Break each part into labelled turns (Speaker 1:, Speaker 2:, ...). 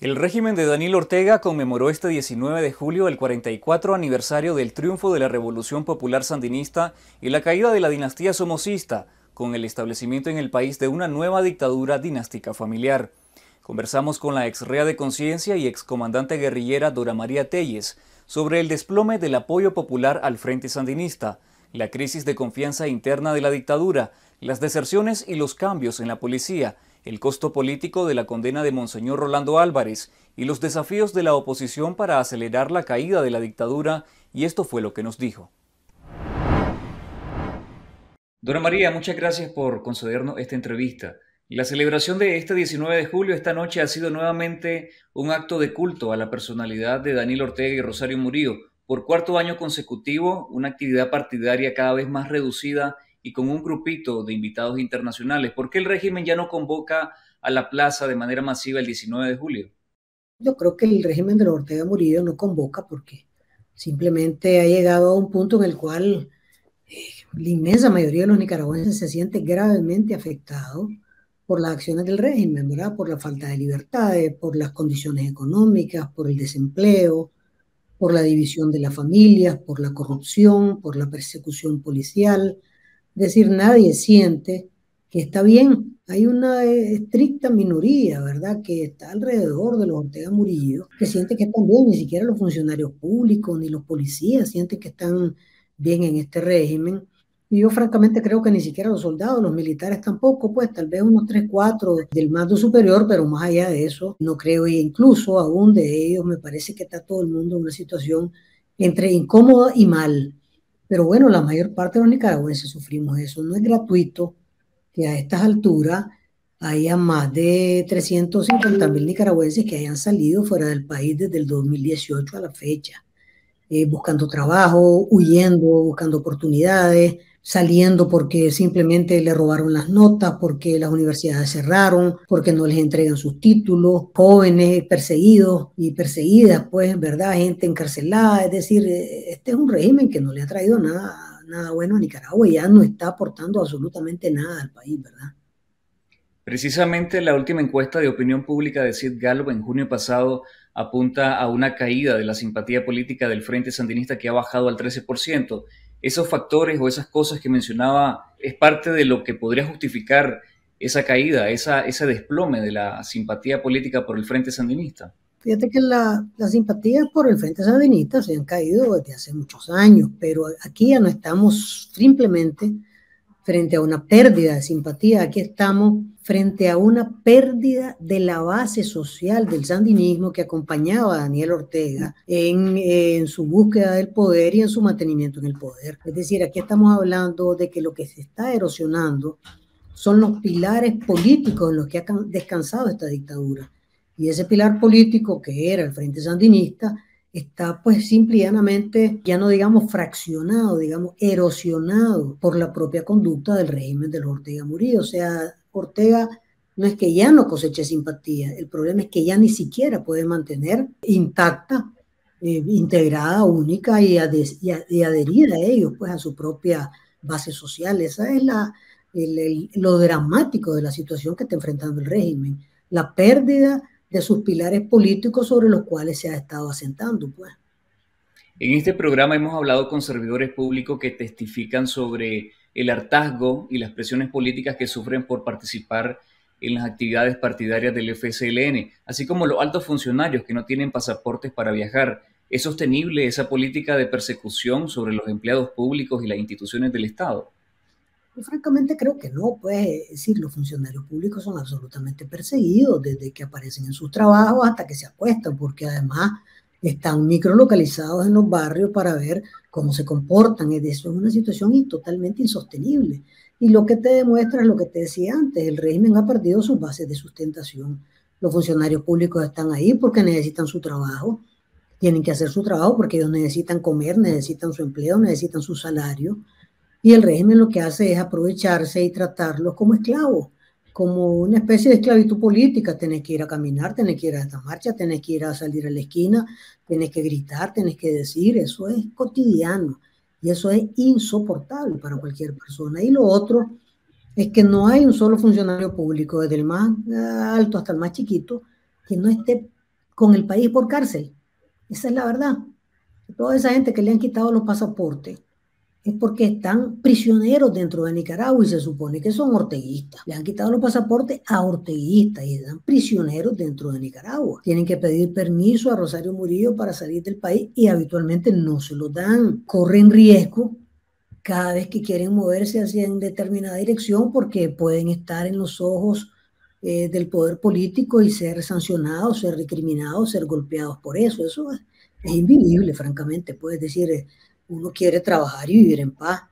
Speaker 1: El régimen de Daniel Ortega conmemoró este 19 de julio el 44 aniversario del triunfo de la Revolución Popular Sandinista y la caída de la dinastía somocista, con el establecimiento en el país de una nueva dictadura dinástica familiar. Conversamos con la exrea de conciencia y excomandante guerrillera Dora María Telles sobre el desplome del apoyo popular al Frente Sandinista, la crisis de confianza interna de la dictadura, las deserciones y los cambios en la policía, el costo político de la condena de Monseñor Rolando Álvarez y los desafíos de la oposición para acelerar la caída de la dictadura, y esto fue lo que nos dijo. Dona María, muchas gracias por concedernos esta entrevista. La celebración de este 19 de julio esta noche ha sido nuevamente un acto de culto a la personalidad de Daniel Ortega y Rosario Murillo, por cuarto año consecutivo, una actividad partidaria cada vez más reducida y con un grupito de invitados internacionales. ¿Por qué el régimen ya no convoca a la plaza de manera masiva el 19 de julio?
Speaker 2: Yo creo que el régimen de Ortega Murillo no convoca porque simplemente ha llegado a un punto en el cual eh, la inmensa mayoría de los nicaragüenses se siente gravemente afectado por las acciones del régimen, ¿verdad? Por la falta de libertades, por las condiciones económicas, por el desempleo, por la división de las familias, por la corrupción, por la persecución policial, decir, nadie siente que está bien. Hay una eh, estricta minoría, ¿verdad?, que está alrededor de los Ortega Murillo, que siente que están bien, ni siquiera los funcionarios públicos ni los policías sienten que están bien en este régimen. Y yo francamente creo que ni siquiera los soldados, los militares tampoco, pues tal vez unos tres, cuatro del mando superior, pero más allá de eso, no creo, e incluso aún de ellos, me parece que está todo el mundo en una situación entre incómoda y mal. Pero bueno, la mayor parte de los nicaragüenses sufrimos eso. No es gratuito que a estas alturas haya más de 350 mil nicaragüenses que hayan salido fuera del país desde el 2018 a la fecha. Eh, buscando trabajo, huyendo, buscando oportunidades, saliendo porque simplemente le robaron las notas, porque las universidades cerraron, porque no les entregan sus títulos, jóvenes perseguidos y perseguidas, pues, ¿verdad? Gente encarcelada, es decir, eh, este es un régimen que no le ha traído nada, nada bueno a Nicaragua y ya no está aportando absolutamente nada al país, ¿verdad?
Speaker 1: Precisamente la última encuesta de opinión pública de Sid Gallup en junio pasado apunta a una caída de la simpatía política del Frente Sandinista que ha bajado al 13%. Esos factores o esas cosas que mencionaba es parte de lo que podría justificar esa caída, esa, ese desplome de la simpatía política por el Frente Sandinista.
Speaker 2: Fíjate que las simpatías por el Frente Sandinista se han caído desde hace muchos años, pero aquí ya no estamos simplemente frente a una pérdida de simpatía. Aquí estamos frente a una pérdida de la base social del sandinismo que acompañaba a Daniel Ortega en, en, su búsqueda del poder y en su mantenimiento en el poder. Es decir, aquí estamos hablando de que lo que se está erosionando son los pilares políticos en los que ha descansado esta dictadura. Y ese pilar político que era el Frente Sandinista está pues simple y llanamente, ya no digamos fraccionado, digamos erosionado por la propia conducta del régimen de Ortega Murillo. O sea, Ortega no es que ya no coseche simpatía, el problema es que ya ni siquiera puede mantener intacta, eh, integrada, única y, adherida a ellos, pues a su propia base social. Esa es la, lo dramático de la situación que está enfrentando el régimen. La pérdida de sus pilares políticos sobre los cuales se ha estado asentando. Pues.
Speaker 1: En este programa hemos hablado con servidores públicos que testifican sobre el hartazgo y las presiones políticas que sufren por participar en las actividades partidarias del FSLN, así como los altos funcionarios que no tienen pasaportes para viajar. ¿Es sostenible esa política de persecución sobre los empleados públicos y las instituciones del Estado?
Speaker 2: Y francamente creo que no, pues, decir, los funcionarios públicos son absolutamente perseguidos desde que aparecen en sus trabajos hasta que se acuestan, porque además están microlocalizados en los barrios para ver cómo se comportan. Eso es una situación totalmente insostenible. Y lo que te demuestra es lo que te decía antes, el régimen ha perdido sus bases de sustentación. Los funcionarios públicos están ahí porque necesitan su trabajo, tienen que hacer su trabajo porque ellos necesitan comer, necesitan su empleo, necesitan su salario. Y el régimen lo que hace es aprovecharse y tratarlos como esclavos, como una especie de esclavitud política. Tenés que ir a caminar, tenés que ir a esta marcha, tenés que ir a salir a la esquina, tenés que gritar, tenés que decir. Eso es cotidiano y eso es insoportable para cualquier persona. Y lo otro es que no hay un solo funcionario público, desde el más eh, alto hasta el más chiquito, que no esté con el país por cárcel. Esa es la verdad. Toda esa gente que le han quitado los pasaportes, es porque están prisioneros dentro de Nicaragua y se supone que son orteguistas. Le han quitado los pasaportes a orteguistas y están prisioneros dentro de Nicaragua. Tienen que pedir permiso a Rosario Murillo para salir del país y habitualmente no se lo dan. Corren riesgo cada vez que quieren moverse hacia en determinada dirección porque pueden estar en los ojos eh, del poder político y ser sancionados, ser recriminados, ser golpeados por eso. Eso es, invisible, francamente. Puedes decir, eh, uno quiere trabajar y vivir en paz,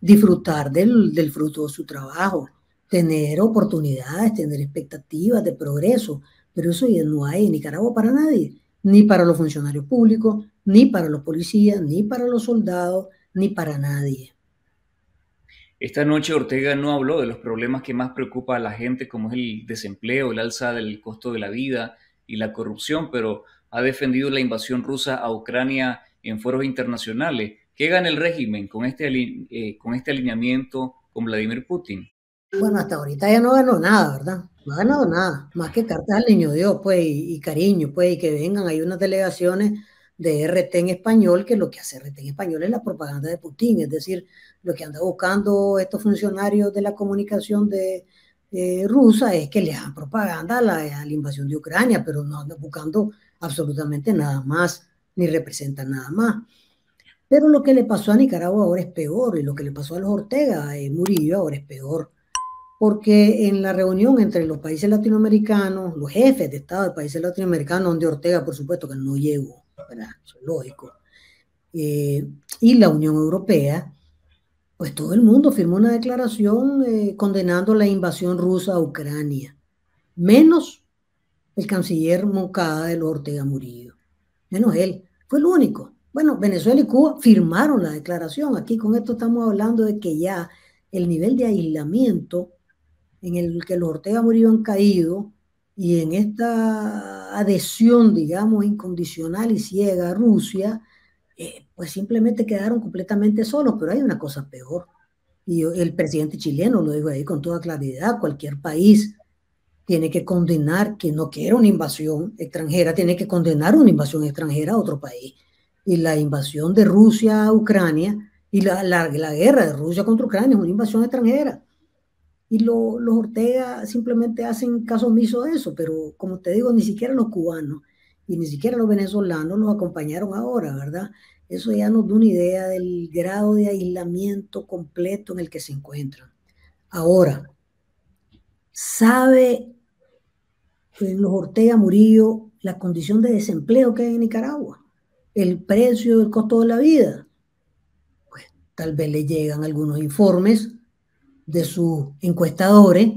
Speaker 2: disfrutar del, fruto de su trabajo, tener oportunidades, tener expectativas de progreso, pero eso ya no hay en Nicaragua para nadie, ni para los funcionarios públicos, ni para los policías, ni para los soldados, ni para nadie.
Speaker 1: Esta noche Ortega no habló de los problemas que más preocupa a la gente, como es el desempleo, el alza del costo de la vida y la corrupción, pero ha defendido la invasión rusa a Ucrania en foros internacionales. ¿Qué gana el régimen con este, eh, con este alineamiento con Vladimir Putin?
Speaker 2: Bueno, hasta ahorita ya no ha ganado nada, ¿verdad? No ha ganado nada, más que cartas al niño Dios, pues, y, cariño, pues, y que vengan, hay unas delegaciones de RT en español, que lo que hace RT en español es la propaganda de Putin, es decir, lo que andan buscando estos funcionarios de la comunicación de, eh, rusa es que le hagan propaganda a la, invasión de Ucrania, pero no andan buscando absolutamente nada más ni representa nada más. Pero lo que le pasó a Nicaragua ahora es peor y lo que le pasó a los Ortega y eh, Murillo ahora es peor. Porque en la reunión entre los países latinoamericanos, los jefes de Estado de países latinoamericanos, donde Ortega, por supuesto, que no llegó, ¿verdad? Eso es lógico, eh, y la Unión Europea, pues todo el mundo firmó una declaración eh, condenando la invasión rusa a Ucrania, menos el canciller Moncada de los Ortega Murillo, menos él. Fue el único. Bueno, Venezuela y Cuba firmaron la declaración. Aquí con esto estamos hablando de que ya el nivel de aislamiento en el que los Ortega Murillo han caído y en esta adhesión, digamos, incondicional y ciega a Rusia, eh, pues simplemente quedaron completamente solos. Pero hay una cosa peor. Y el presidente chileno lo dijo ahí con toda claridad, cualquier país tiene que condenar que no quiere una invasión extranjera, tiene que condenar una invasión extranjera a otro país. Y la invasión de Rusia a Ucrania y la, la, guerra de Rusia contra Ucrania es una invasión extranjera. Y los Ortega simplemente hacen caso omiso de eso, pero como te digo, ni siquiera los cubanos y ni siquiera los venezolanos nos acompañaron ahora, ¿verdad? Eso ya nos da una idea del grado de aislamiento completo en el que se encuentran. Ahora, ¿sabe pues, los Ortega Murillo, la condición de desempleo que hay en Nicaragua, el precio, el costo de la vida. Pues tal vez le llegan algunos informes de sus encuestadores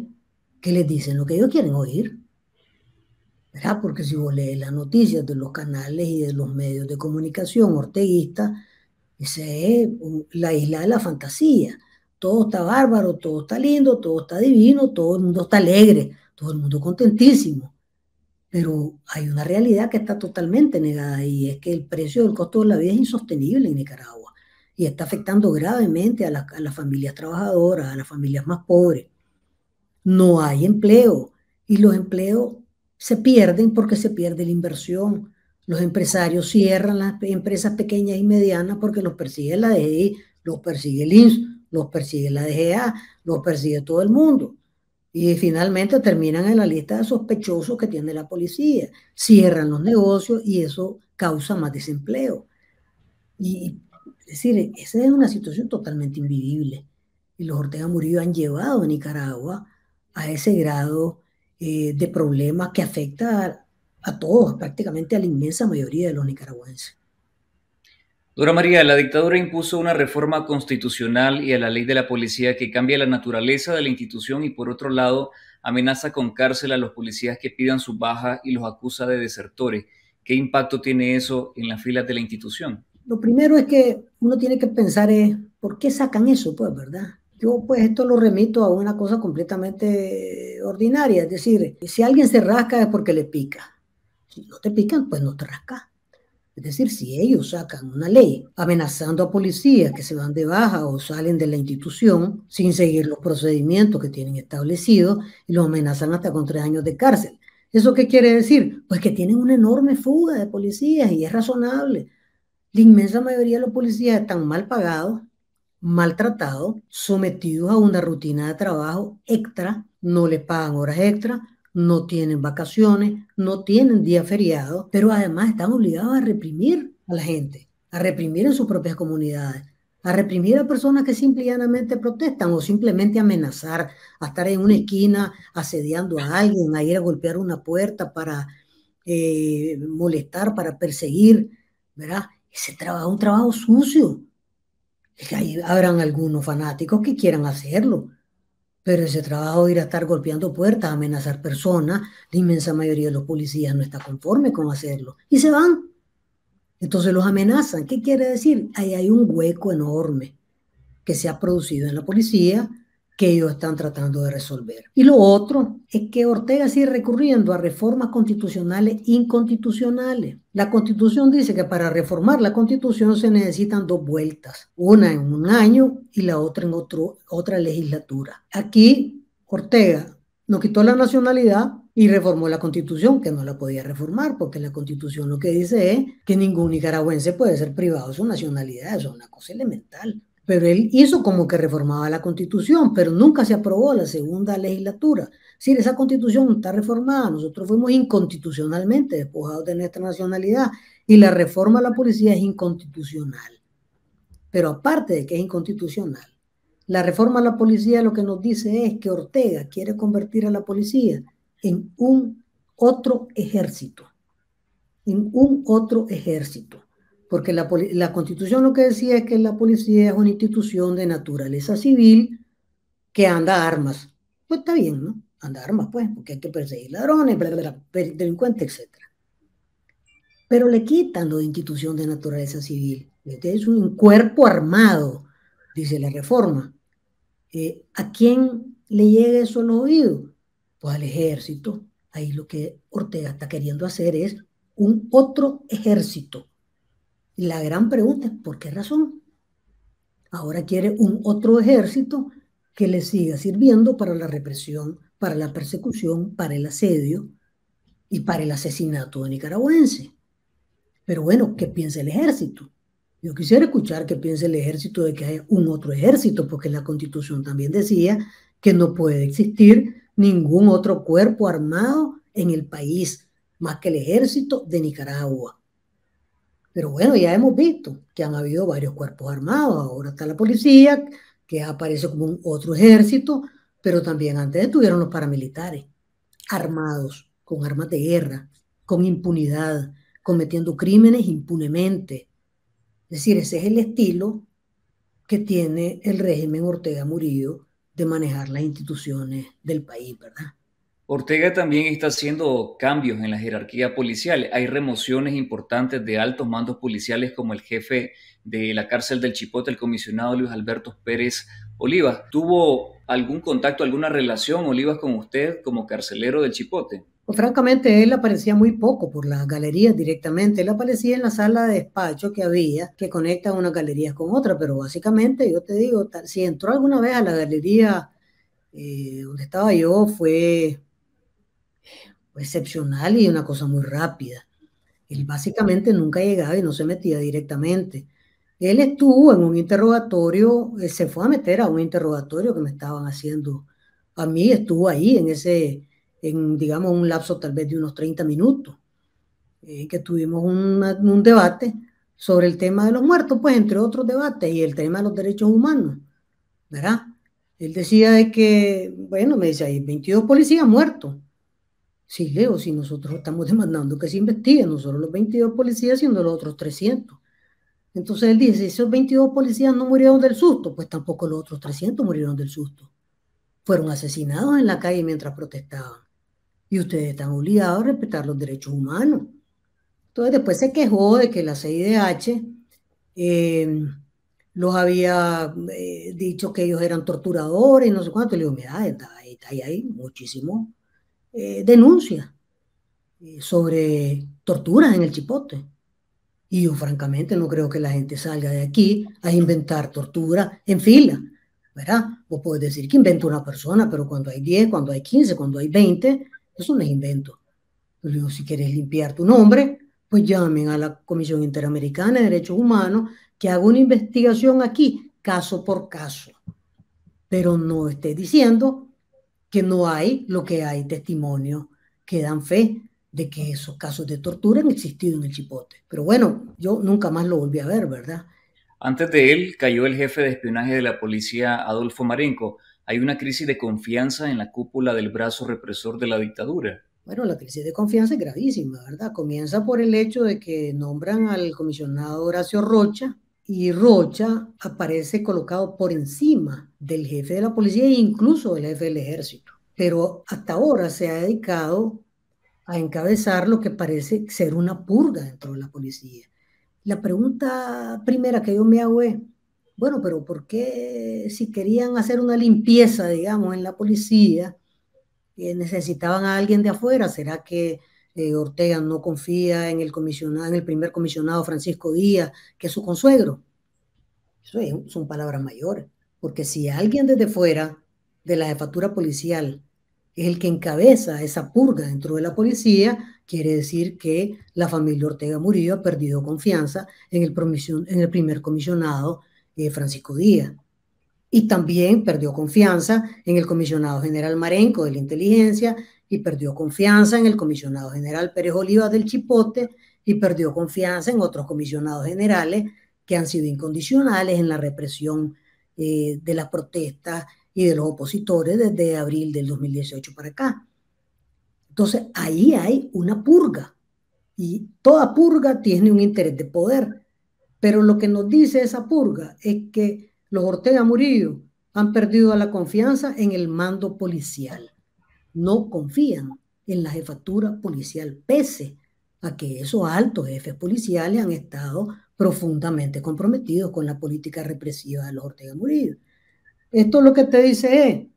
Speaker 2: que les dicen lo que ellos quieren oír. ¿Verdad? Porque si vos lees las noticias de los canales y de los medios de comunicación orteguistas, esa es la isla de la fantasía. Todo está bárbaro, todo está lindo, todo está divino, todo el mundo está alegre, todo el mundo contentísimo. Pero hay una realidad que está totalmente negada y es que el precio del costo de la vida es insostenible en Nicaragua y está afectando gravemente a, a las familias trabajadoras, a las familias más pobres. No hay empleo y los empleos se pierden porque se pierde la inversión. Los empresarios cierran las empresas pequeñas y medianas porque los persigue la DGI, e los persigue el INS, los persigue la DGA, los persigue todo el mundo. Y finalmente terminan en la lista de sospechosos que tiene la policía. Cierran los negocios y eso causa más desempleo. Y es decir, esa es una situación totalmente invivible. Y los Ortega Murillo han llevado a Nicaragua a ese grado eh, de problema que afecta a todos, prácticamente a la inmensa mayoría de los nicaragüenses.
Speaker 1: Dora María, la dictadura impuso una reforma constitucional y a la ley de la policía que cambia la naturaleza de la institución y por otro lado amenaza con cárcel a los policías que pidan su baja y los acusa de desertores. ¿Qué impacto tiene eso en las filas de la institución?
Speaker 2: Lo primero es que uno tiene que pensar es, ¿por qué sacan eso? Pues, ¿verdad? Yo pues esto lo remito a una cosa completamente ordinaria, es decir, si alguien se rasca es porque le pica. Si no te pican, pues no te rascas. Es decir, si ellos sacan una ley amenazando a policías que se van de baja o salen de la institución sin seguir los procedimientos que tienen establecidos y los amenazan hasta con tres años de cárcel. ¿Eso qué quiere decir? Pues que tienen una enorme fuga de policías y es razonable. La inmensa mayoría de los policías están mal pagados, maltratados, sometidos a una rutina de trabajo extra, no les pagan horas extra, no tienen vacaciones, no tienen día feriado, pero además están obligados a reprimir a la gente, a reprimir en sus propias comunidades, a reprimir a personas que simplemente protestan o simplemente amenazar, a estar en una esquina asediando a alguien, a ir a golpear una puerta para eh, molestar, para perseguir, ¿verdad? Ese trabajo, un trabajo sucio. Ahí habrán algunos fanáticos que quieran hacerlo, pero ese trabajo de ir a estar golpeando puertas, amenazar personas, la inmensa mayoría de los policías no está conforme con hacerlo y se van. Entonces los amenazan. ¿Qué quiere decir? Ahí hay un hueco enorme que se ha producido en la policía que ellos están tratando de resolver. Y lo otro es que Ortega sigue recurriendo a reformas constitucionales inconstitucionales. La constitución dice que para reformar la constitución se necesitan dos vueltas, una en un año y la otra en otro, otra legislatura. Aquí Ortega nos quitó la nacionalidad y reformó la constitución, que no la podía reformar, porque la constitución lo que dice es que ningún nicaragüense puede ser privado de su nacionalidad, eso es una cosa elemental pero él hizo como que reformaba la constitución, pero nunca se aprobó la segunda legislatura. Si esa constitución está reformada, nosotros fuimos inconstitucionalmente despojados de nuestra nacionalidad y la reforma a la policía es inconstitucional. Pero aparte de que es inconstitucional, la reforma a la policía lo que nos dice es que Ortega quiere convertir a la policía en un otro ejército, en un otro ejército porque la, constitución lo que decía es que la policía es una institución de naturaleza civil que anda armas. Pues está bien, ¿no? Anda armas, pues, porque hay que perseguir ladrones, delincuentes, etc. Pero le quitan lo de institución de naturaleza civil. es un cuerpo armado, dice la reforma. Eh, ¿A quién le llega eso a los oídos? Pues al ejército. Ahí lo que Ortega está queriendo hacer es un otro ejército la gran pregunta es, ¿por qué razón? Ahora quiere un otro ejército que le siga sirviendo para la represión, para la persecución, para el asedio y para el asesinato de nicaragüense. Pero bueno, ¿qué piensa el ejército? Yo quisiera escuchar qué piensa el ejército de que hay un otro ejército, porque la constitución también decía que no puede existir ningún otro cuerpo armado en el país más que el ejército de Nicaragua. Pero bueno, ya hemos visto que han habido varios cuerpos armados, ahora está la policía, que aparece como un otro ejército, pero también antes estuvieron los paramilitares, armados, con armas de guerra, con impunidad, cometiendo crímenes impunemente. Es decir, ese es el estilo que tiene el régimen Ortega Murillo de manejar las instituciones del país, ¿verdad?
Speaker 1: Ortega también está haciendo cambios en la jerarquía policial. Hay remociones importantes de altos mandos policiales como el jefe de la cárcel del Chipote, el comisionado Luis Alberto Pérez Olivas. ¿Tuvo algún contacto, alguna relación, Olivas, con usted como carcelero del Chipote?
Speaker 2: Pues, francamente, él aparecía muy poco por las galerías directamente. Él aparecía en la sala de despacho que había, que conecta unas galerías con otras, pero básicamente, yo te digo, si entró alguna vez a la galería eh, donde estaba yo, fue excepcional y una cosa muy rápida. Él básicamente nunca llegaba y no se metía directamente. Él estuvo en un interrogatorio, eh, se fue a meter a un interrogatorio que me estaban haciendo a mí, estuvo ahí en ese, en digamos un lapso tal vez de unos 30 minutos, eh, que tuvimos un debate sobre el tema de los muertos, pues entre otros debates, y el tema de los derechos humanos, ¿verdad? Él decía de que, bueno, me dice, hay 22 policías muertos, Sí, Leo, si nosotros estamos demandando que se investiguen, no solo los 22 policías, sino los otros 300. Entonces él dice, esos 22 policías no murieron del susto, pues tampoco los otros 300 murieron del susto. Fueron asesinados en la calle mientras protestaban. Y ustedes están obligados a respetar los derechos humanos. Entonces después se quejó de que la CIDH em, los había eh, dicho que ellos eran torturadores y no sé cuánto. Le digo, mira, ahí hay, muchísimo eh, denuncia eh, sobre torturas en el Chipote. Y yo francamente no creo que la gente salga de aquí a inventar tortura en fila, ¿verdad? Vos podés decir que inventa una persona, pero cuando hay 10, cuando hay 15, cuando hay 20, eso no es invento. si quieres limpiar tu nombre, pues llamen a la Comisión Interamericana de Derechos Humanos que haga una investigación aquí, caso por caso. Pero no esté diciendo que no hay lo que hay testimonio que dan fe de que esos casos de tortura han existido en el Chipote. Pero bueno, yo nunca más lo volví a ver, ¿verdad?
Speaker 1: Antes de él cayó el jefe de espionaje de la policía, Adolfo Marenco. Hay una crisis de confianza en la cúpula del brazo represor de la dictadura.
Speaker 2: Bueno, la crisis de confianza es gravísima, ¿verdad? Comienza por el hecho de que nombran al comisionado Horacio Rocha, y Rocha aparece colocado por encima del jefe de la policía e incluso del jefe del ejército. Pero hasta ahora se ha dedicado a encabezar lo que parece ser una purga dentro de la policía. La pregunta primera que yo me hago es, bueno, pero ¿por qué si querían hacer una limpieza, digamos, en la policía, necesitaban a alguien de afuera? ¿Será que eh, Ortega no confía en el comisionado, en el primer comisionado Francisco Díaz, que es su consuegro. Eso es, son palabras mayores, porque si alguien desde fuera de la jefatura policial es el que encabeza esa purga dentro de la policía, quiere decir que la familia Ortega Murillo ha perdido confianza en el, en el primer comisionado eh, Francisco Díaz. Y también perdió confianza en el comisionado general Marenco de la inteligencia y perdió confianza en el comisionado general Pérez Oliva del Chipote y perdió confianza en otros comisionados generales que han sido incondicionales en la represión eh, de las protestas y de los opositores desde abril del 2018 para acá. Entonces, ahí hay una purga y toda purga tiene un interés de poder. Pero lo que nos dice esa purga es que los Ortega Murillo han perdido la confianza en el mando policial no confían en la jefatura policial, pese a que esos altos jefes policiales han estado profundamente comprometidos con la política represiva de los Ortega Murillo. Esto lo que te dice es,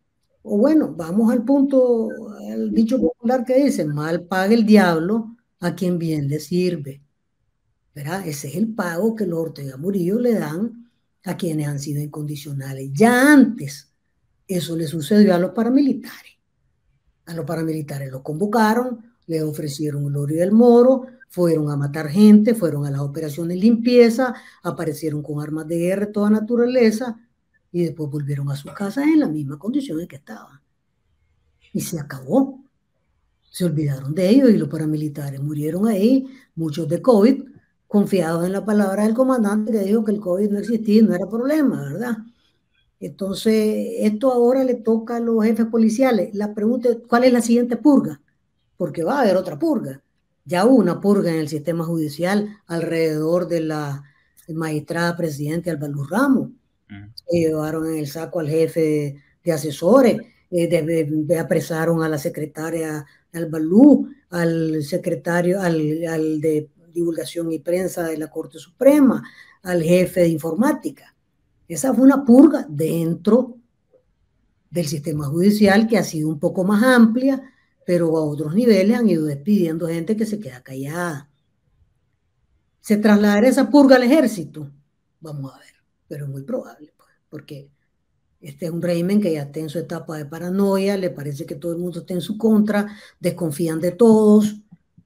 Speaker 2: o bueno, vamos al punto, al dicho popular que dice, mal paga el diablo a quien bien le sirve. Ese es el pago que los Ortega Murillo le dan a quienes han sido incondicionales. Ya antes eso le sucedió a los paramilitares a los paramilitares los convocaron, le ofrecieron el y del moro, fueron a matar gente, fueron a las operaciones limpieza, aparecieron con armas de guerra de toda naturaleza y después volvieron a sus casas en las mismas condiciones en que estaban. Y se acabó. Se olvidaron de ellos y los paramilitares murieron ahí, muchos de COVID, confiados en la palabra del comandante que dijo que el COVID no existía, no era problema, ¿verdad? Entonces, esto ahora le toca a los jefes policiales. La pregunta es, ¿cuál es la siguiente purga? Porque va a haber otra purga. Ya hubo una purga en el sistema judicial alrededor de la magistrada presidente Luz Ramos. Mm. Se llevaron en el saco al jefe de asesores, eh, apresaron a la secretaria Albalú, al secretario, al de divulgación y prensa de la Corte Suprema, al jefe de informática. Esa fue una purga dentro del sistema judicial que ha sido un poco más amplia, pero a otros niveles han ido despidiendo gente que se queda callada. ¿Se trasladará esa purga al ejército? Vamos a ver, pero es muy probable, pues, porque este es un régimen que ya está en su etapa de paranoia, le parece que todo el mundo está en su contra, desconfían de todos,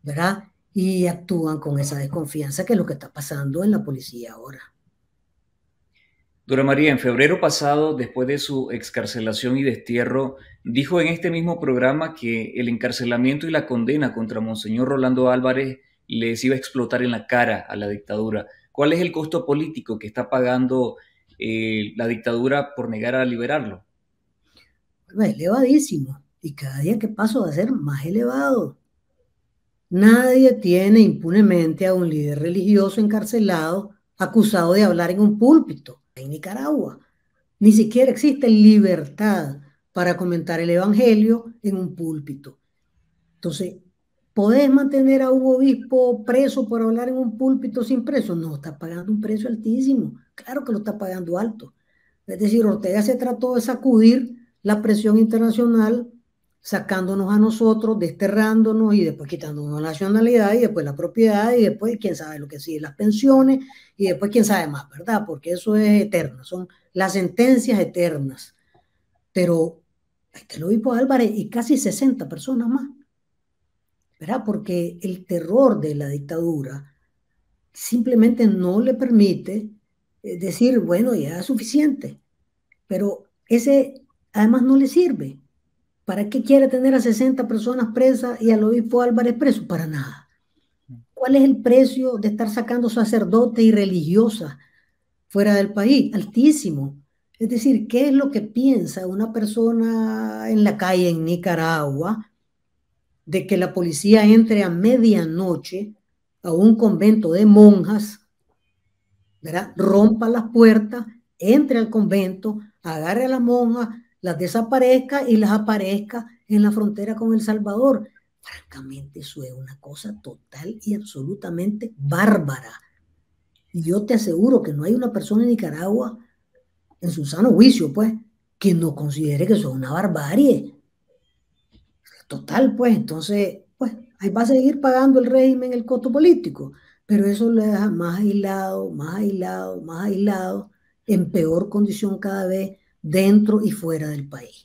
Speaker 2: ¿verdad? Y actúan con esa desconfianza que es lo que está pasando en la policía ahora.
Speaker 1: Dora María, en febrero pasado, después de su excarcelación y destierro, dijo en este mismo programa que el encarcelamiento y la condena contra Monseñor Rolando Álvarez les iba a explotar en la cara a la dictadura. ¿Cuál es el costo político que está pagando eh, la dictadura por negar a liberarlo?
Speaker 2: elevadísimo. Y cada día que paso va a ser más elevado. Nadie tiene impunemente a un líder religioso encarcelado acusado de hablar en un púlpito en Nicaragua. Ni siquiera existe libertad para comentar el Evangelio en un púlpito. Entonces, ¿podés mantener a un obispo preso por hablar en un púlpito sin preso? No, está pagando un precio altísimo. Claro que lo está pagando alto. Es decir, Ortega se trató de sacudir la presión internacional sacándonos a nosotros, desterrándonos y después quitándonos la nacionalidad y después la propiedad y después quién sabe lo que sigue, las pensiones y después quién sabe más, ¿verdad? Porque eso es eterno, son las sentencias eternas. Pero este lo el Álvarez y casi 60 personas más, ¿verdad? Porque el terror de la dictadura simplemente no le permite eh, decir, bueno, ya es suficiente, pero ese además no le sirve ¿Para qué quiere tener a 60 personas presas y al obispo Álvarez preso? Para nada. ¿Cuál es el precio de estar sacando sacerdotes y religiosas fuera del país? Altísimo. Es decir, ¿qué es lo que piensa una persona en la calle en Nicaragua de que la policía entre a medianoche a un convento de monjas, rompa las puertas, entre al convento, agarre a la monja, las desaparezca y las aparezca en la frontera con El Salvador. Francamente, eso es una cosa total y absolutamente bárbara. Y yo te aseguro que no hay una persona en Nicaragua, en su sano juicio, pues, que no considere que eso es una barbarie. Total, pues, entonces, pues, ahí va a seguir pagando el régimen el costo político, pero eso le deja más aislado, más aislado, más aislado, en peor condición cada vez dentro y fuera del país.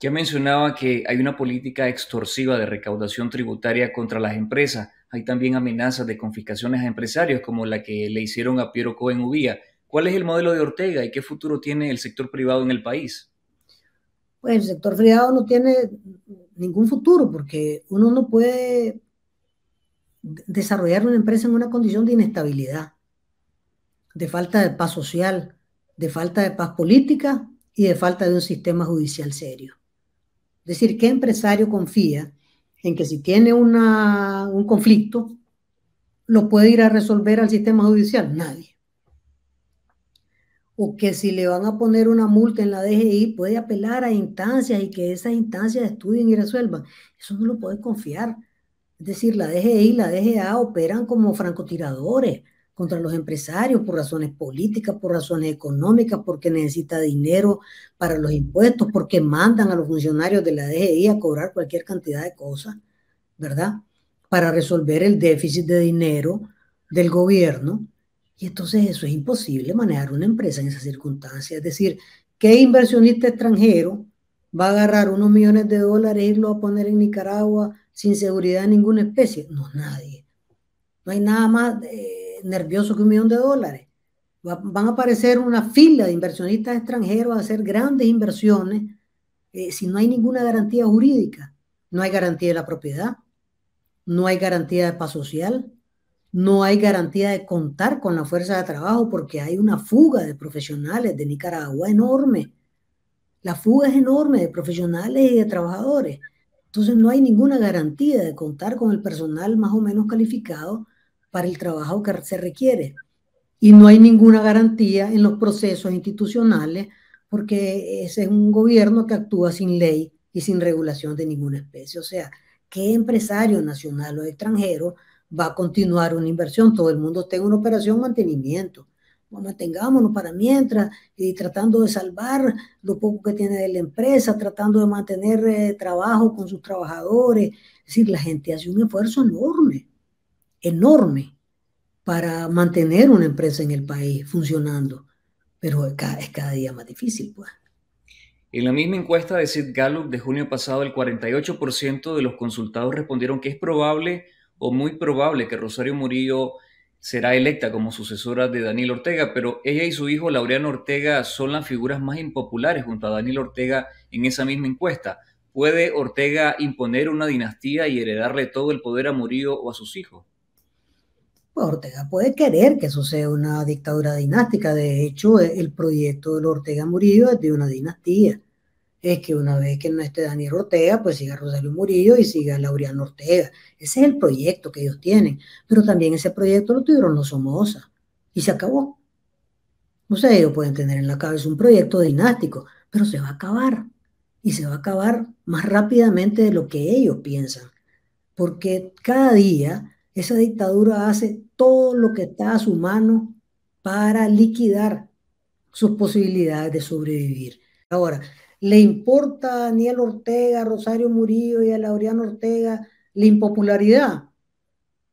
Speaker 1: Ya mencionaba que hay una política extorsiva de recaudación tributaria contra las empresas. Hay también amenazas de confiscaciones a empresarios como la que le hicieron a Piero Cohen Ubía. ¿Cuál es el modelo de Ortega y qué futuro tiene el sector privado en el país?
Speaker 2: Pues el sector privado no tiene ningún futuro porque uno no puede desarrollar una empresa en una condición de inestabilidad, de falta de paz social, de falta de paz política y de falta de un sistema judicial serio. Es decir, ¿qué empresario confía en que si tiene una, un conflicto, lo puede ir a resolver al sistema judicial? Nadie. O que si le van a poner una multa en la DGI, puede apelar a instancias y que esas instancias estudien y resuelvan. Eso no lo puede confiar. Es decir, la DGI y la DGA operan como francotiradores contra los empresarios por razones políticas, por razones económicas, porque necesita dinero para los impuestos, porque mandan a los funcionarios de la DGI a cobrar cualquier cantidad de cosas, ¿verdad? Para resolver el déficit de dinero del gobierno. Y entonces eso es imposible manejar una empresa en esas circunstancias. Es decir, ¿qué inversionista extranjero va a agarrar unos millones de dólares e irlo a poner en Nicaragua sin seguridad de ninguna especie? No, nadie. No hay nada más... De, nervioso que un millón de dólares. van a aparecer una fila de inversionistas extranjeros a hacer grandes inversiones eh, si no hay ninguna garantía jurídica. No hay garantía de la propiedad, no hay garantía de paz social, no hay garantía de contar con la fuerza de trabajo porque hay una fuga de profesionales de Nicaragua enorme. La fuga es enorme de profesionales y de trabajadores. Entonces no hay ninguna garantía de contar con el personal más o menos calificado para el trabajo que se requiere. Y no hay ninguna garantía en los procesos institucionales porque ese es un gobierno que actúa sin ley y sin regulación de ninguna especie. O sea, ¿qué empresario nacional o extranjero va a continuar una inversión? Todo el mundo tenga una operación mantenimiento. mantengámonos para mientras y tratando de salvar lo poco que tiene de la empresa, tratando de mantener eh, trabajo con sus trabajadores. Es decir, la gente hace un esfuerzo enorme enorme para mantener una empresa en el país funcionando, pero es cada, día más difícil, pues.
Speaker 1: En la misma encuesta de Sid Gallup de junio pasado, el 48% de los consultados respondieron que es probable o muy probable que Rosario Murillo será electa como sucesora de Daniel Ortega, pero ella y su hijo Laureano Ortega son las figuras más impopulares junto a Daniel Ortega en esa misma encuesta. ¿Puede Ortega imponer una dinastía y heredarle todo el poder a Murillo o a sus
Speaker 2: hijos? Ortega puede querer que eso sea una dictadura dinástica. De hecho, e, el proyecto del Ortega Murillo es de una dinastía. Es que una vez que no esté Daniel Ortega, pues siga Rosario Murillo y siga Laureano Ortega. Ese es el proyecto que ellos tienen. Pero también ese proyecto lo tuvieron los Somoza y se acabó. O sea, ellos pueden tener en la cabeza un proyecto dinástico, pero se va a acabar. Y se va a acabar más rápidamente de lo que ellos piensan. Porque cada día esa dictadura hace todo lo que está a su mano para liquidar sus posibilidades de sobrevivir. Ahora, ¿le importa a Daniel Ortega, a Rosario Murillo y a Laureano Ortega la impopularidad?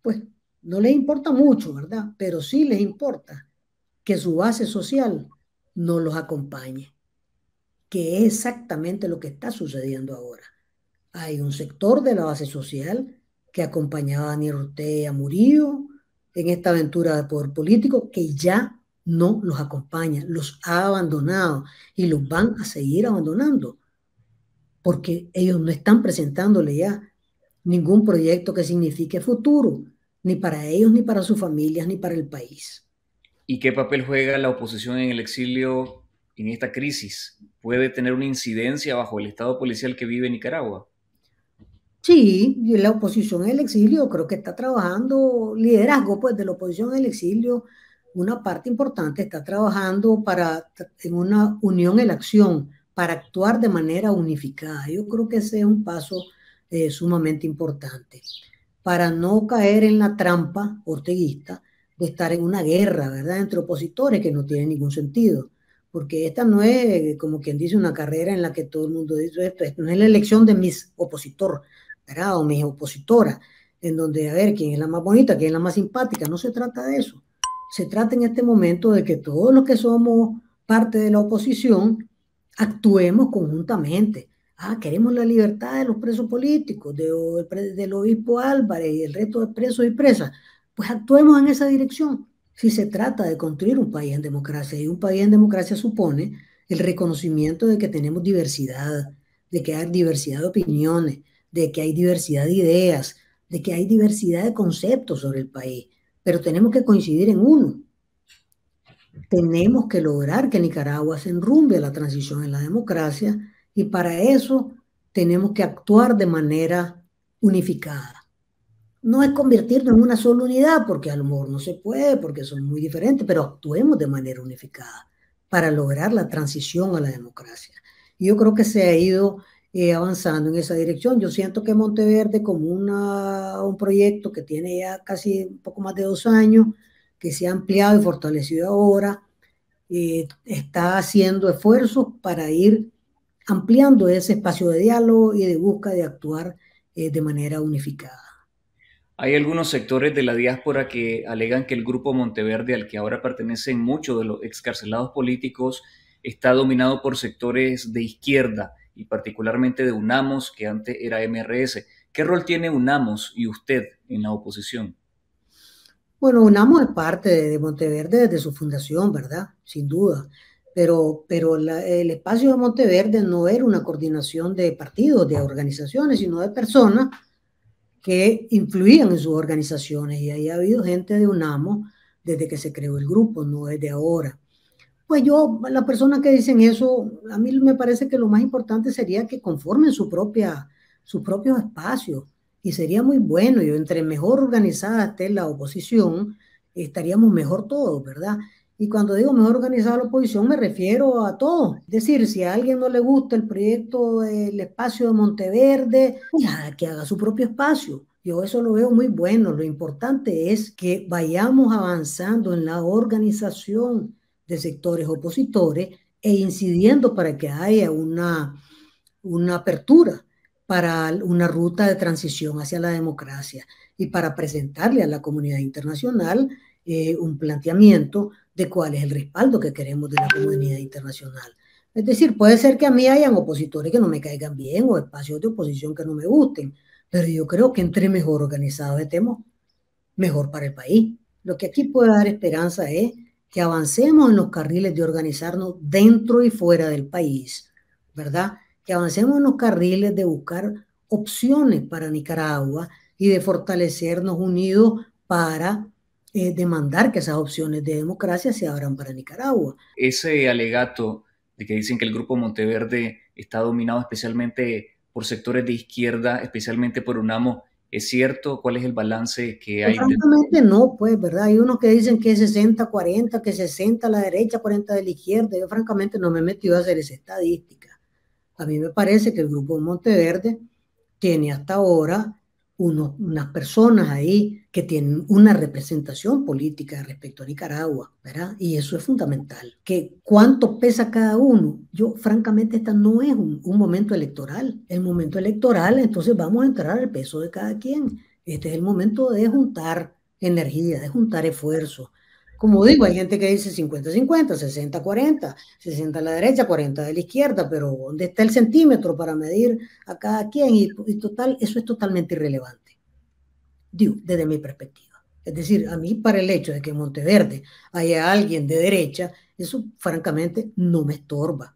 Speaker 2: Pues no les importa mucho, ¿verdad? Pero sí les importa que su base social no los acompañe, que es exactamente lo que está sucediendo ahora. Hay un sector de la base social que acompañaba a Daniel Ortega Murillo en esta aventura de poder político que ya no los acompaña, los ha abandonado y los van a seguir abandonando, porque ellos no están presentándole ya ningún proyecto que signifique futuro, ni para ellos, ni para sus familias, ni para el país.
Speaker 1: ¿Y qué papel juega la oposición en el exilio en esta crisis? ¿Puede tener una incidencia bajo el estado policial que vive Nicaragua?
Speaker 2: Sí, la oposición en el exilio, creo que está trabajando, liderazgo pues de la oposición en el exilio, una parte importante está trabajando para, en una unión en la acción, para actuar de manera unificada. Yo creo que ese es un paso eh, sumamente importante para no caer en la trampa orteguista de estar en una guerra, ¿verdad?, entre opositores que no tiene ningún sentido, porque esta no es, como quien dice, una carrera en la que todo el mundo dice esto, no es la elección de mis opositor, o mis opositoras, en donde a ver quién es la más bonita, quién es la más simpática, no se trata de eso. Se trata en este momento de que todos los que somos parte de la oposición actuemos conjuntamente. Ah, queremos la libertad de los presos políticos, del obispo Álvarez y el resto de presos y presas. Pues actuemos en esa dirección. Si se trata de construir un país en democracia, y un país en democracia supone el reconocimiento de que tenemos diversidad, de que hay diversidad de opiniones, de que hay diversidad de ideas, de que hay diversidad de conceptos sobre el país, pero tenemos que coincidir en uno. Tenemos que lograr que Nicaragua se enrumbe a la transición en la democracia y para eso tenemos que actuar de manera unificada. No es convertirnos en una sola unidad, porque a lo mejor no se puede, porque son muy diferentes, pero actuemos de manera unificada para lograr la transición a la democracia. Yo creo que se ha ido avanzando en esa dirección. Yo siento que Monteverde, como una, un proyecto que tiene ya casi un poco más de dos años, que se ha ampliado y fortalecido ahora, eh, está haciendo esfuerzos para ir ampliando ese espacio de diálogo y de busca de actuar eh, de manera unificada.
Speaker 1: Hay algunos sectores de la diáspora que alegan que el grupo Monteverde, al que ahora pertenecen muchos de los excarcelados políticos, está dominado por sectores de izquierda y particularmente de UNAMOS, que antes era MRS. ¿Qué rol tiene UNAMOS y usted en la oposición?
Speaker 2: Bueno, UNAMOS es parte de Monteverde desde su fundación, ¿verdad? Sin duda. Pero, pero el espacio de Monteverde no era una coordinación de partidos, de organizaciones, sino de personas que influían en sus organizaciones. Y ahí ha habido gente de UNAMOS desde que se creó el grupo, no desde de ahora. Pues yo, las personas que dicen eso, a mí me parece que lo más importante sería que conformen su propia, sus propios espacios. Y sería muy bueno, yo entre mejor organizada esté la oposición, estaríamos mejor todos, ¿verdad? Y cuando digo mejor organizada la oposición, me refiero a todo Es decir, si a alguien no le gusta el proyecto del espacio de Monteverde, pues que haga su propio espacio. Yo eso lo veo muy bueno. Lo importante es que vayamos avanzando en la organización de sectores opositores e incidiendo para que haya una, una apertura para una ruta de transición hacia la democracia y para presentarle a la comunidad internacional eh, un planteamiento de cuál es el respaldo que queremos de la comunidad internacional. Es decir, puede ser que a mí hayan opositores que no me caigan bien o espacios de oposición que no me gusten, pero yo creo que entre mejor organizados estemos, mejor para el país. Lo que aquí puede dar esperanza es que avancemos en los carriles de organizarnos dentro y fuera del país, ¿verdad? Que avancemos en los carriles de buscar opciones para Nicaragua y de fortalecernos unidos para eh, demandar que esas opciones de democracia se abran para Nicaragua.
Speaker 1: Ese alegato de que dicen que el grupo Monteverde está dominado especialmente por sectores de izquierda, especialmente por UNAMO, ¿Es cierto? ¿Cuál es el balance que hay? Francamente
Speaker 2: no, pues, ¿verdad? Hay unos que dicen que es 60-40, que 60 a la derecha, 40 a la izquierda. Yo francamente no me he metido a hacer esa estadística. A mí me parece que el Grupo Monteverde tiene hasta ahora unas personas ahí que tienen una representación política respecto a Nicaragua, ¿verdad? Y eso es fundamental. Que cuánto pesa cada uno. Yo, francamente, esta no es un, momento electoral. El momento electoral, entonces vamos a entrar al peso de cada quien. Este es el momento de juntar energía, de juntar esfuerzos, como digo, hay gente que dice 50-50, 60-40, 60 a la derecha, 40 a la izquierda, pero ¿dónde está el centímetro para medir a cada quien? Y, total, eso es totalmente irrelevante, digo, desde mi perspectiva. Es decir, a mí para el hecho de que en Monteverde haya alguien de derecha, eso francamente no me estorba.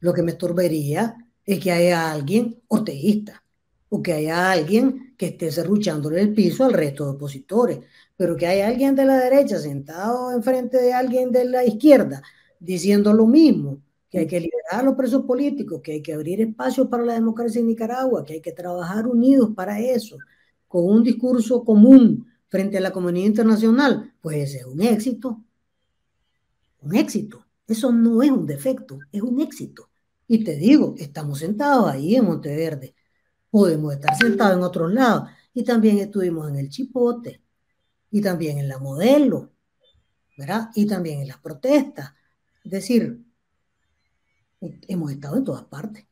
Speaker 2: Lo que me estorbería es que haya alguien orteguista o que haya alguien que esté cerruchándole el piso al resto de opositores pero que hay alguien de la derecha sentado enfrente de alguien de la izquierda diciendo lo mismo, que hay que liberar a los presos políticos, que hay que abrir espacios para la democracia en Nicaragua, que hay que trabajar unidos para eso, con un discurso común frente a la comunidad internacional, pues es un éxito. Un éxito. Eso no es un defecto, es un éxito. Y te digo, estamos sentados ahí en Monteverde. Podemos estar sentados en otros lados. Y también estuvimos en el Chipote, y también en la modelo, ¿verdad? Y también en las protestas. Es decir, hemos estado en todas partes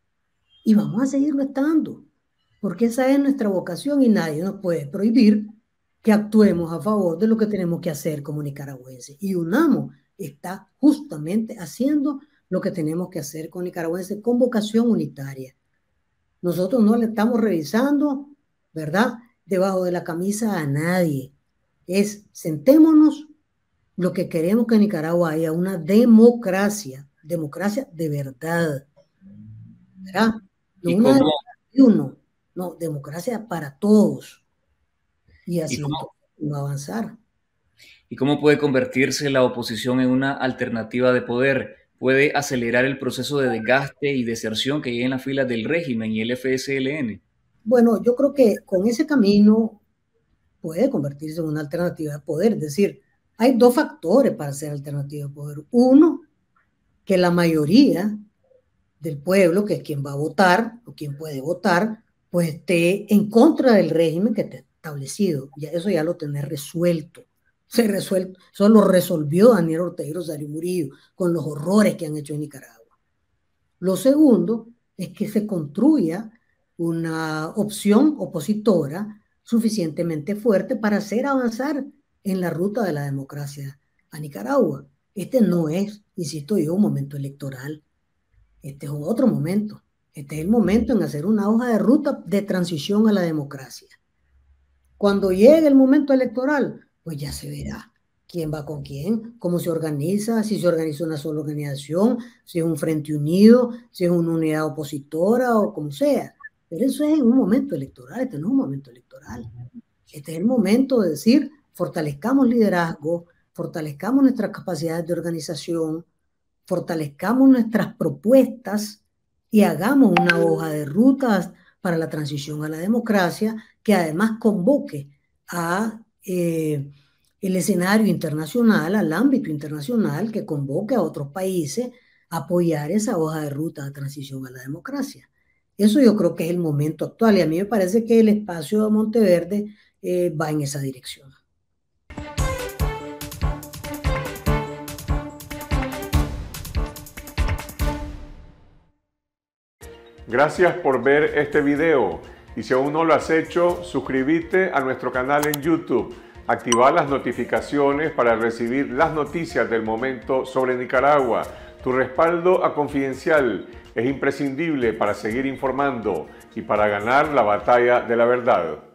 Speaker 2: y vamos a seguirlo estando, porque esa es nuestra vocación y nadie nos puede prohibir que actuemos a favor de lo que tenemos que hacer como nicaragüenses. Y UNAMO está justamente haciendo lo que tenemos que hacer con nicaragüenses con vocación unitaria. Nosotros no le estamos revisando, ¿verdad? Debajo de la camisa a nadie es sentémonos lo que queremos que Nicaragua haya, una democracia, democracia de verdad. ¿Verdad? No ¿Y una uno, no, democracia para todos. Y así avanzar.
Speaker 1: ¿Y cómo puede convertirse la oposición en una alternativa de poder? ¿Puede acelerar el proceso de desgaste y deserción que hay en las filas del régimen y el FSLN?
Speaker 2: Bueno, yo creo que con ese camino puede convertirse en una alternativa de poder. Es decir, hay dos factores para ser alternativa de poder. Uno, que la mayoría del pueblo, que es quien va a votar o quien puede votar, pues esté en contra del régimen que está establecido. y eso ya lo tenés resuelto. Se resuelto. Eso lo resolvió Daniel Ortega y Rosario Murillo con los horrores que han hecho en Nicaragua. Lo segundo es que se construya una opción opositora suficientemente fuerte para hacer avanzar en la ruta de la democracia a Nicaragua. Este no es, insisto yo, un momento electoral. Este es otro momento. Este es el momento en hacer una hoja de ruta de transición a la democracia. Cuando llegue el momento electoral, pues ya se verá quién va con quién, cómo se organiza, si se organiza una sola organización, si es un frente unido, si es una unidad opositora o como sea eso es en un momento electoral, este no es un momento electoral. Este es el momento de decir, fortalezcamos liderazgo, fortalezcamos nuestras capacidades de organización, fortalezcamos nuestras propuestas y hagamos una hoja de rutas para la transición a la democracia que además convoque a eh, el escenario internacional, al ámbito internacional, que convoque a otros países a apoyar esa hoja de ruta de transición a la democracia. Eso yo creo que es el momento actual y a mí me parece que el espacio de Monteverde eh, va en esa dirección.
Speaker 1: Gracias por ver este video y si aún no lo has hecho, suscríbete a nuestro canal en YouTube, activa las notificaciones para recibir las noticias del momento sobre Nicaragua, tu respaldo a Confidencial es imprescindible para seguir informando y para ganar la batalla de la verdad.